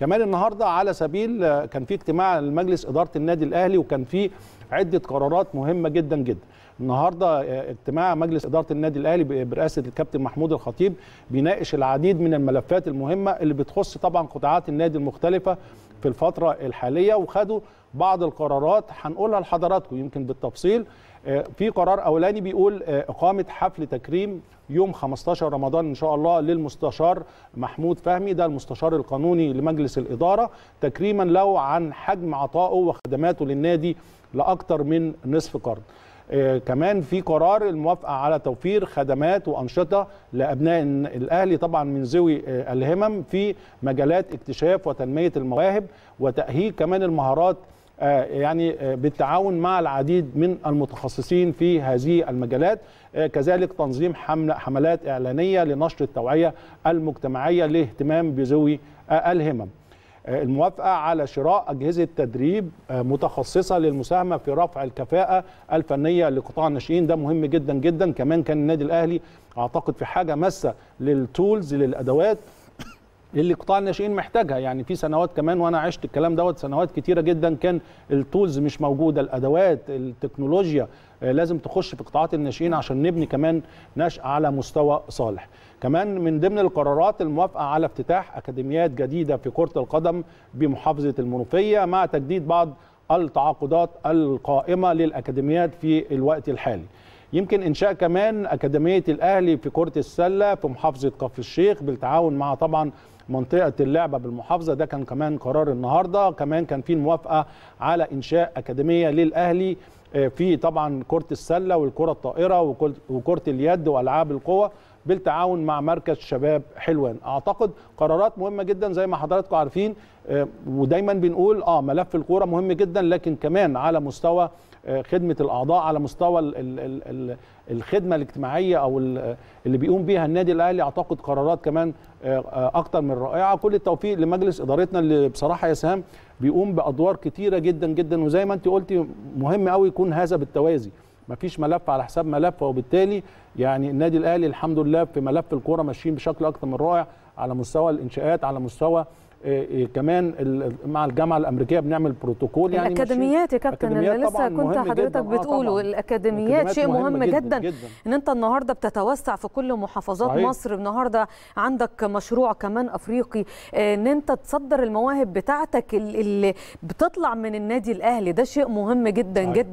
كمان النهارده على سبيل كان في اجتماع لمجلس اداره النادي الاهلي وكان في عده قرارات مهمه جدا جدا النهارده آه، اجتماع مجلس اداره النادي الاهلي برئاسه الكابتن محمود الخطيب بيناقش العديد من الملفات المهمه اللي بتخص طبعا قطاعات النادي المختلفه في الفتره الحاليه وخدوا بعض القرارات هنقولها لحضراتكم يمكن بالتفصيل آه، في قرار اولاني بيقول آه، اقامه حفل تكريم يوم 15 رمضان ان شاء الله للمستشار محمود فهمي ده المستشار القانوني لمجلس الاداره تكريما له عن حجم عطائه وخدماته للنادي لاكثر من نصف قرن. آه، كمان في قرار الموافقه على توفير خدمات وانشطه لابناء الاهلي طبعا من ذوي الهمم في مجالات اكتشاف وتنميه المواهب وتاهيل كمان المهارات آه، يعني آه، بالتعاون مع العديد من المتخصصين في هذه المجالات آه، كذلك تنظيم حملات إعلانية لنشر التوعية المجتمعية لاهتمام بذوي الهمم الموافقة على شراء أجهزة تدريب متخصصة للمساهمة في رفع الكفاءة الفنية لقطاع الناشئين ده مهم جدا جدا كمان كان النادي الأهلي أعتقد في حاجة ماسة للتولز للأدوات اللي قطاع الناشئين محتاجها يعني في سنوات كمان وانا عشت الكلام دوت سنوات كتيره جدا كان التولز مش موجوده الادوات التكنولوجيا آه، لازم تخش في قطاعات الناشئين عشان نبني كمان نشأة على مستوى صالح كمان من ضمن القرارات الموافقه على افتتاح اكاديميات جديده في كره القدم بمحافظه المنوفيه مع تجديد بعض التعاقدات القائمه للاكاديميات في الوقت الحالي يمكن انشاء كمان اكاديميه الاهلي في كره السله في محافظه كفر الشيخ بالتعاون مع طبعا منطقه اللعبه بالمحافظه ده كان كمان قرار النهارده كمان كان في موافقه على انشاء اكاديميه للاهلي آه، في طبعا كره السله والكره الطائره وكره اليد والعاب القوه بالتعاون مع مركز شباب حلوان اعتقد قرارات مهمه جدا زي ما حضراتكم عارفين آه، ودايما بنقول اه ملف الكوره مهم جدا لكن كمان على مستوى آه، خدمه الاعضاء على مستوى الـ الـ الـ الخدمه الاجتماعيه او اللي بيقوم بيها النادي الاهلي اعتقد قرارات كمان آه، اكتر من رائعه كل التوفيق لمجلس ادارتنا اللي بصراحه يا سهام بيقوم بادوار كتيره جدا جدا وزي ما انت قلتي مهم قوي يكون هذا بالتوازي مفيش ملف على حساب ملف وبالتالي يعني النادي الاهلي الحمد لله في ملف الكوره ماشيين بشكل اكثر من رائع على مستوى الانشاءات على مستوى آه، آه، كمان مع الجامعه الامريكيه بنعمل بروتوكول يعني الاكاديميات يا كابتن اللي لسه كنت حضرتك آه، بتقوله آه الاكاديميات شيء مهم, مهم جدا, جدا, جدا ان انت النهارده بتتوسع في كل محافظات صحيح. مصر النهارده عندك مشروع كمان افريقي ان انت تصدر المواهب بتاعتك اللي بتطلع من النادي الاهلي ده شيء مهم جدا صحيح. جدا